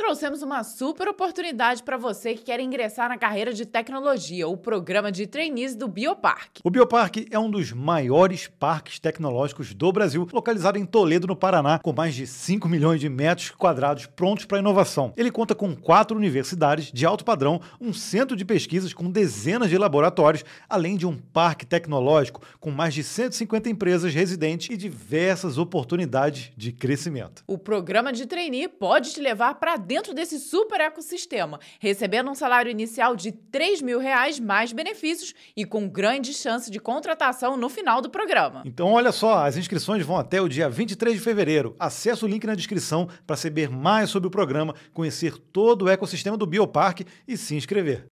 Trouxemos uma super oportunidade para você que quer ingressar na carreira de tecnologia, o programa de trainees do Bioparque. O Bioparque é um dos maiores parques tecnológicos do Brasil, localizado em Toledo, no Paraná, com mais de 5 milhões de metros quadrados prontos para inovação. Ele conta com quatro universidades de alto padrão, um centro de pesquisas com dezenas de laboratórios, além de um parque tecnológico com mais de 150 empresas residentes e diversas oportunidades de crescimento. O programa de trainee pode te levar para dentro desse super ecossistema, recebendo um salário inicial de 3 mil reais mais benefícios e com grande chance de contratação no final do programa. Então, olha só, as inscrições vão até o dia 23 de fevereiro. Acesse o link na descrição para saber mais sobre o programa, conhecer todo o ecossistema do Bioparque e se inscrever.